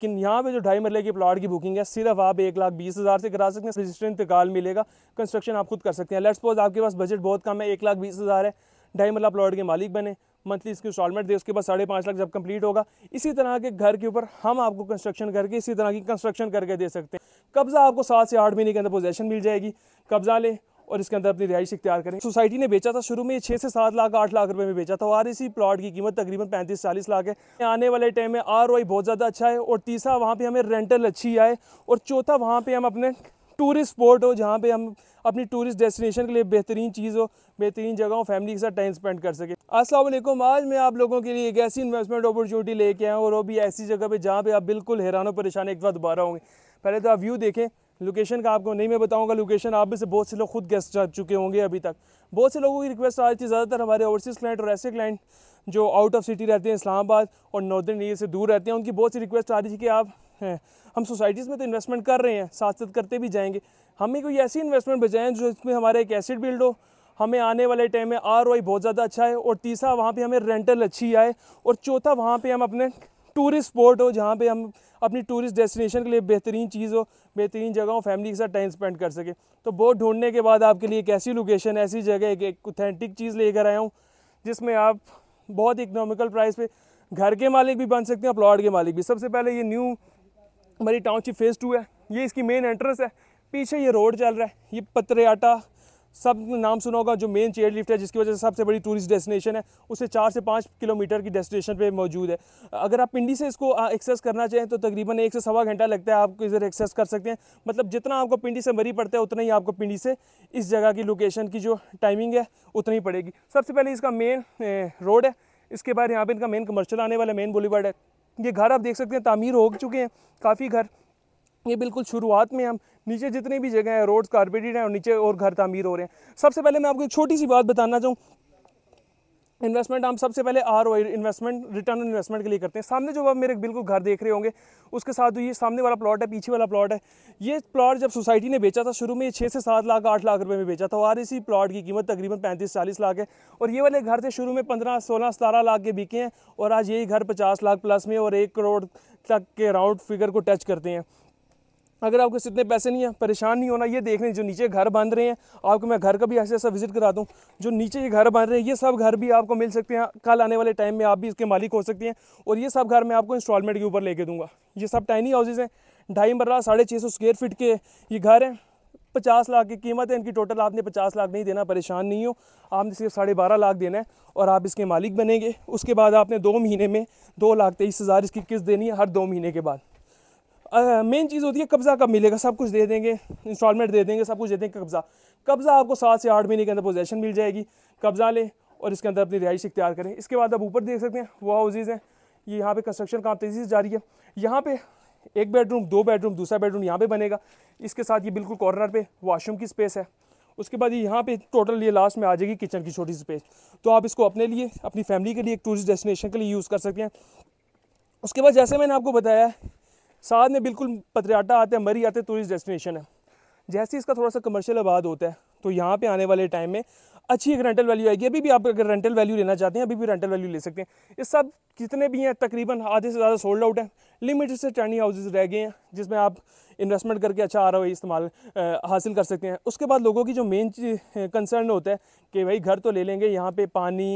कि यहाँ पे जो ढाई मरले की प्लाट की बुकिंग है सिर्फ आप एक लाख बीस हज़ार से करा सकते हैं रजिस्टर इंतकाल मिलेगा कंस्ट्रक्शन आप खुद कर सकते हैं लेट्स सपोज आपके पास बजट बहुत कम है एक लाख बीस हज़ार है ढाई मरला प्लाट के मालिक बने मंथली इसकी इंस्टॉलमेंट दे उसके बाद साढ़े पाँच लाख जब कंप्लीट होगा इसी तरह के घर के ऊपर हम आपको कंस्ट्रक्शन करके इसी तरह की कंस्ट्रक्शन करके दे सकते हैं कब्ज़ा आपको सात से आठ महीने के अंदर पोजेशन मिल जाएगी कब्ज़ा लें और इसके अंदर अपनी रिहाइश इख्तियार करें सोसाइटी ने बेचा था शुरू में छः से सात लाख आठ लाख रुपये में बेचा था और इसी प्लाट की कीमत तकरीबन पैंतीस चालीस लाख है आने वाले टाइम में आर बहुत ज़्यादा अच्छा है और तीसरा वहाँ पर हमें रेंटल अच्छी आए और चौथा वहाँ पर हम अपने टूरिस्ट स्पॉट हो जहाँ पे हम अपनी टूरिस्ट डेस्टिनेशन के लिए बेहतरीन चीज़ हो बेहतरीन जगह हो फैमिली के साथ टाइम स्पेंड कर सके असलम आज मैं आप लोगों के लिए एक ऐसी इन्वेस्टमेंट अपॉर्चुनिटी लेके आया और वो भी ऐसी जगह पे जहाँ पे आप बिल्कुल हैरान परेशान एक बार दोबारा होंगे पहले तो आप व्यू देखें लोकेशन का आपको नहीं मैं बताऊंगा लोकेशन आप में से बहुत से लोग खुद गेस्ट जा चुके होंगे अभी तक बहुत से लोगों की रिक्वेस्ट आ रही थी ज़्यादातर हमारे ओवरसीज़ क्लाइंट और ऐसे क्लाइंट जो आउट ऑफ सिटी रहते हैं इस्लामाबाद और नॉर्दर्न एरिया से दूर रहते हैं उनकी बहुत सी रिक्वेस्ट आ रही थी कि आप हैं हम सोसाइटीज़ में तो इन्वेस्टमेंट कर रहे हैं साथ साथ करते भी जाएंगे हमें कोई ऐसी इन्वेस्टमेंट बचाएँ जो इसमें हमारा एक एसिड बिल्ड हो हमें आने वाले टाइम में आर वाई बहुत ज़्यादा अच्छा है और तीसरा वहाँ पर हमें रेंटल अच्छी आए और चौथा वहाँ पर हम अपने टूरिस्ट स्पॉट हो जहाँ पर हम अपनी टूरिस्ट डेस्टिनेशन के लिए बेहतरीन चीज़ हो बेहतरीन जगह हो फैमिली के साथ टाइम स्पेंड कर सके तो बोट ढूंढने के बाद आपके लिए एक ऐसी लोकेशन ऐसी जगह एक एक ऑथेंटिक चीज़ लेकर आया हूँ जिसमें आप बहुत इकनॉमिकल प्राइस पे घर के मालिक भी बन सकते हैं प्लॉट के मालिक भी सबसे पहले ये न्यू हमारी टाउनशिप फेज़ टू है ये इसकी मेन एंट्रेंस है पीछे ये रोड चल रहा है ये पत्रे आटा सब नाम सुना होगा जो मेन चेयर लिफ्ट है जिसकी वजह से सबसे बड़ी टूरिस्ट डेस्टिनेशन है उससे चार से पाँच किलोमीटर की डेस्टिनेशन पे मौजूद है अगर आप पिंडी से इसको एक्सेस करना चाहें तो तकरीबन एक से सवा घंटा लगता है आपको इधर एक्सेस कर सकते हैं मतलब जितना आपको पिंडी से मरी पड़ता है उतना ही आपको पिंडी से इस जगह की लोकेशन की जो टाइमिंग है उतनी ही पड़ेगी सबसे पहले इसका मेन रोड है इसके बाद यहाँ पर इनका मेन कमर्शल आने वाला मेन बोलीवर्ड है ये घर आप देख सकते हैं तामीर हो चुके हैं काफ़ी घर ये बिल्कुल शुरुआत में हम नीचे जितनी भी जगह हैं रोड्स कारपेटेड हैं और नीचे और घर तमीर हो रहे हैं सबसे पहले मैं आपको एक छोटी सी बात बताना चाहूँ इन्वेस्टमेंट हम सबसे पहले R O investment return investment के लिए करते हैं सामने जो आप मेरे बिल्कुल घर देख रहे होंगे उसके साथ ये सामने वाला प्लॉट है पीछे वाला प्लॉट है ये प्लॉट जब सोसाइटी ने बेचा था शुरू में ये छः से सात लाख आठ लाख रुपए में बेचा था और इसी प्लॉट की कीमत तकरीबन पैंतीस चालीस लाख है और ये वाले घर थे शुरू में पंद्रह सोलह सतारह लाख के बिके हैं और आज यही घर पचास लाख प्लस में और एक करोड़ तक के राउंड फिगर को टच करते हैं अगर आपके इतने पैसे नहीं है परेशान नहीं होना ये देख रहे हैं जो नीचे घर बांध रहे हैं आपको मैं घर का भी ऐसे ऐसा विजिट करा दूँ जो नीचे ये घर बांध रहे हैं ये सब घर भी आपको मिल सकते हैं कल आने वाले टाइम में आप भी इसके मालिक हो सकते हैं और ये सब घर मैं आपको इंस्टॉलमेंट के ऊपर लेके दूंगा ये सब टाइनी हाउसेज़ हैं ढाई मरला साढ़े छः सौ स्क्वेयर फीट के ये घर हैं पचास लाख की कीमत है इनकी टोटल आपने पचास लाख नहीं देना परेशान नहीं हो आपने सिर्फ साढ़े बारह लाख देना है और आप इसके मालिक बनेंगे उसके बाद आपने दो महीने में दो लाख तेईस हज़ार इसकी किस्त देनी है हर दो महीने के बाद मेन चीज़ होती है कब्ज़ा कब मिलेगा सब कुछ दे देंगे इंस्टॉलमेंट दे देंगे सब कुछ दे देंगे कब्ज़ा कब्ज़ा आपको सात से आठ महीने के अंदर पोजेशन मिल जाएगी कब्ज़ा लें और इसके अंदर अपनी रिहाइश इख्तियार करें इसके बाद आप ऊपर देख सकते हैं वो हाउसेज़ हैं ये यहाँ पे कंस्ट्रक्शन काम तेज़ी से जारी है यहाँ पे एक बेडरूम दो बेडरूम दूसरा बेडरूम यहाँ पे बनेगा इसके साथ ये बिल्कुल कॉर्नर पे वॉशरूम की स्पेस है उसके बाद ये यहाँ पे टोटल ये लास्ट में आ जाएगी किचन की छोटी स्पेस तो आप इसको अपने लिए अपनी फैमिली के लिए एक टूरिस्ट डेस्टिनेशन के लिए यूज़ कर सकते हैं उसके बाद जैसे मैंने आपको बताया साथ में बिल्कुल पत्रियाटा आते हैं मरी आते टूरिस्ट डेस्टिनेशन है जैसे इसका थोड़ा सा कमर्शियल आबाद होता है तो यहाँ पे आने वाले टाइम में अच्छी एक रेंटल वैल्यू आएगी अभी भी आप अगर रेंटल वैल्यू लेना चाहते हैं अभी भी रेंटल वैल्यू ले सकते हैं ये सब कितने भी हैं तकरीबन आधे से ज़्यादा सोल्ड आउट हैं लिमिटेड से टर्नी हाउसेज रह गए हैं जिसमें आप इन्वेस्टमेंट करके अच्छा आ रहा है इस्तेमाल हासिल कर सकते हैं उसके बाद लोगों की जो मेन कंसर्न होता है कि भाई घर तो ले लेंगे यहाँ पर पानी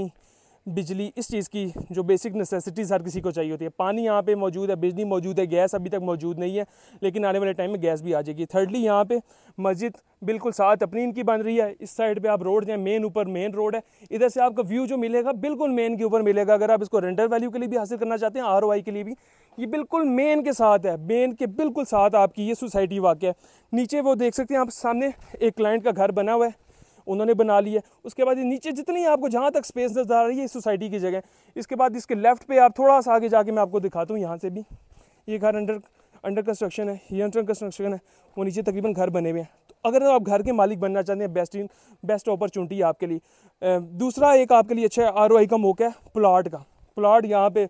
बिजली इस चीज़ की जो बेसिक नेसेसिटीज़ हर किसी को चाहिए होती है पानी यहाँ पे मौजूद है बिजली मौजूद है गैस अभी तक मौजूद नहीं है लेकिन आने वाले टाइम में गैस भी आ जाएगी थर्डली यहाँ पे मस्जिद बिल्कुल साथ अपनी इनकी बन रही है इस साइड पे आप रोड जाएँ मेन ऊपर मेन रोड है इधर से आपका व्यू जो मिलेगा बिल्कुल मेन के ऊपर मिलेगा अगर आप इसको रेंडर वैल्यू के लिए भी हासिल करना चाहते हैं आर के लिए भी ये बिल्कुल मेन के साथ है मेन के बिल्कुल साथ आपकी ये सोसाइटी वाक्य है नीचे वो देख सकते हैं आप सामने एक क्लाइंट का घर बना हुआ है उन्होंने बना लिया उसके बाद ये नीचे जितनी आपको जहाँ तक स्पेस नज़र आ रही है सोसाइटी की जगह इसके बाद इसके लेफ्ट पे आप थोड़ा सा आगे जाके मैं आपको दिखाता हूँ यहाँ से भी ये घर अंडर अंडर कंस्ट्रक्शन है ये अंडर कंस्ट्रक्शन है वो नीचे तकरीबन घर बने हुए हैं तो अगर आप घर के मालिक बनना चाहते हैं बेस्ट बेस्ट अपॉर्चुनिटी है आपके लिए दूसरा एक आपके लिए अच्छा आर का मौका है प्लाट का प्लाट यहाँ पर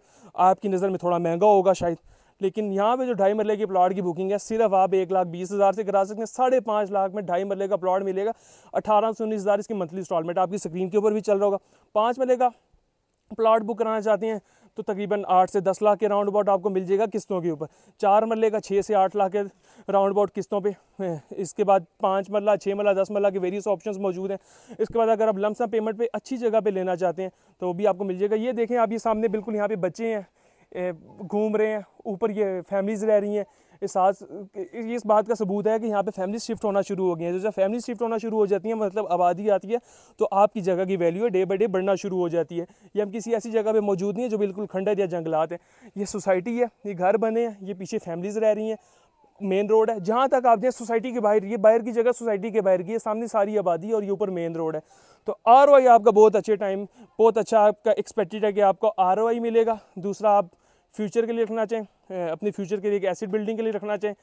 आपकी नज़र में थोड़ा महंगा होगा शायद लेकिन यहाँ पे जो ढाई मरले की प्लाट की बुकिंग है सिर्फ आप एक लाख बीस हज़ार से करा सकते हैं साढ़े पाँच लाख में ढाई मरले का प्लाट मिलेगा अठारह से उन्नीस हज़ार इसकी मंथली इंस्टॉलमेंट आपकी स्क्रीन के ऊपर भी चल रहा होगा पाँच मरले का प्लाट बुक कराना चाहते हैं तो तकरीबन आठ से दस लाख के राउंड अबाउट आपको मिल जाएगा किस्तों के ऊपर चार मरले का छः से आठ लाख के राउंड अबाउट किस्तों पे इसके बाद पाँच मरला छः मरला दस मरला के वेरियस ऑप्शंस मौजूद हैं इसके बाद अगर आप लमसम पेमेंट पे अच्छी जगह पे लेना चाहते हैं तो वो भी आपको मिल जाएगा ये देखें आप ये सामने बिल्कुल यहाँ पर बच्चे हैं घूम रहे हैं ऊपर ये फैमिलीज़ रह रही हैं इस ये इस बात का सबूत है कि यहाँ पे फैमिली शिफ्ट होना शुरू हो गई हैं जैसे फैमिली शिफ्ट होना शुरू हो जाती है मतलब आबादी आती है तो आपकी जगह की वैल्यू डे बाई डे बढ़ना शुरू हो जाती है ये हम किसी ऐसी जगह पे मौजूद नहीं है जो बिल्कुल खंडर या जंगलात है ये सोसाइटी है ये घर बने हैं ये पीछे फैमिलीज़ रह रही हैं मेन रोड है जहाँ तक आप दें सोसाइटी के बाहर ये बाहर की जगह सोसाइटी के बाहर की है सामने सारी आबादी है और ये ऊपर मेन रोड है तो आर आपका बहुत अच्छे टाइम बहुत अच्छा आपका एक्सपेक्टेड है कि आपको आर मिलेगा दूसरा आप फ्यूचर के लिए रखना चाहें अपने फ्यूचर के लिए एक एसिड बिल्डिंग के लिए रखना चाहें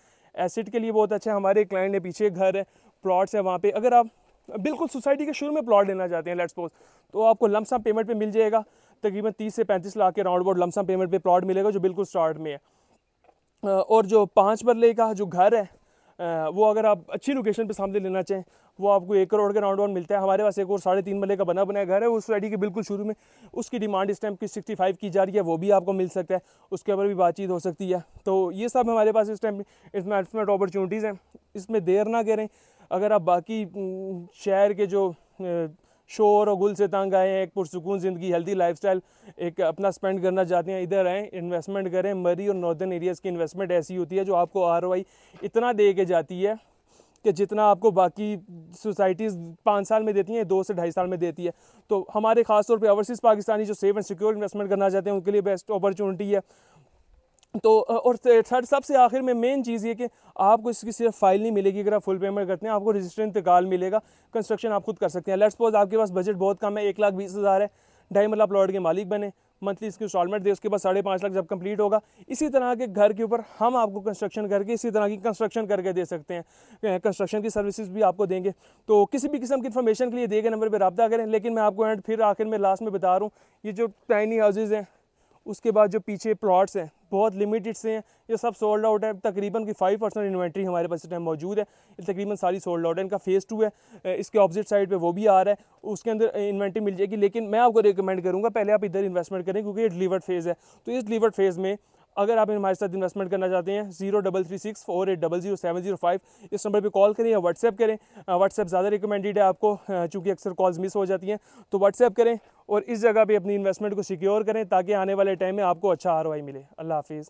एसिड के लिए बहुत अच्छा हमारे क्लाइंट है पीछे घर है प्लॉट्स हैं वहाँ पे अगर आप बिल्कुल सोसाइटी के शुरू में प्लॉट लेना चाहते हैं लेट्स सपोज तो आपको लमसम पेमेंट पे मिल जाएगा तकरीबन तीस से पैंतीस लाख के राउंड अबाउट लमसम पेमेंट पे प्लॉट मिलेगा जो बिल्कुल स्टार्ट में है और जो पाँच बरले का जो घर है वो अगर आप अच्छी लोकेशन पे सामने लेना चाहें वो आपको एक करोड़ के राउंड वन मिलता है हमारे पास एक और साढ़े तीन मल्ले का बना बनाया घर है उस रेडी के बिल्कुल शुरू में उसकी डिमांड इस टाइम की सिक्सटी फाइव की जा रही है वो भी आपको मिल सकता है उसके ऊपर भी बातचीत हो सकती है तो ये सब हमारे पास इस टाइम इसमें अपॉर्चुनिटीज़ हैं इसमें देर ना करें अगर आप बाकी शहर के जो शोर और गुल से तंग आए हैं एक पुरसकून ज़िंदगी हेल्दी लाइफस्टाइल एक अपना स्पेंड करना चाहते हैं इधर आएँ इन्वेस्टमेंट करें मरी और नॉर्दर्न एरियाज़ की इन्वेस्टमेंट ऐसी होती है जो आपको आर इतना दे के जाती है कि जितना आपको बाकी सोसाइटीज़ पाँच साल में देती हैं दो से ढाई साल में देती है तो हमारे खासतौर पर ओवरसीज़ पाकिस्तानी जो सेफ एंड सिक्योर इन्वेस्टमेंट करना चाहते हैं उनके लिए बेस्ट अपॉर्चुनिटी है तो और थर्ड सबसे आखिर में मेन चीज़ ये कि आपको इसकी सिर्फ फाइल नहीं मिलेगी अगर आप फुल पेमेंट करते हैं आपको रजिस्टर इंतकाल मिलेगा कंस्ट्रक्शन आप खुद कर सकते हैं लेट्स सपोज आपके पास बजट बहुत कम है एक लाख बीस हज़ार है ढाई मतलब प्लॉट के मालिक बने मंथली इसकी इंस्टॉलमेंट दे उसके बाद साढ़े पाँच लाख जब कंप्लीट होगा इसी तरह के घर के ऊपर हम आपको कंस्ट्रक्शन करके इसी तरह की कंस्ट्रक्शन करके दे सकते हैं कंस्ट्रक्शन की सर्विसेज भी आपको देंगे तो किसी भी किस्म की इन्फॉर्मेशन के लिए दिए गए नंबर पर रबा करें लेकिन मैं आपको एंड फिर आखिर में लास्ट में बता रहा हूँ ये जो टाइनी हाउसेज़ हैं उसके बाद जो पीछे प्लॉट्स हैं बहुत लिमिटेड से हैं ये सब सोल्ड आउट है तकरीबन की फाइव परसेंट इन्वेंट्री हमारे पास इस टाइम मौजूद है तकरीबन सारी सोल्ड आउट है इनका फेज़ टू है इसके ऑपोजिट साइड पे वो भी आ रहा है उसके अंदर इन्वेंट्री मिल जाएगी लेकिन मैं आपको रिकमेंड करूँगा पहले आप इधर इन्वेस्टमेंट करें क्योंकि ये डिलीवर्ड फेज़ है तो इस डिलीवर्ड फेज़ में अगर आप हमारे साथ इन्वेस्टमेंट करना चाहते हैं zero double three six four eight double zero seven zero five इस नंबर पर कॉल करें या व्हाट्सएप करें व्हाट्सएप ज़्यादा रिकमेंडेड है आपको चूँकि अक्सर कॉल्स मिस हो जाती हैं तो व्हाट्सएप करें और इस जगह पर अपनी इन्वेस्टमेंट को सिक्योर करें ताकि आने वाले टाइम में आपको अच्छा आर मिले अल्लाह हाफिज़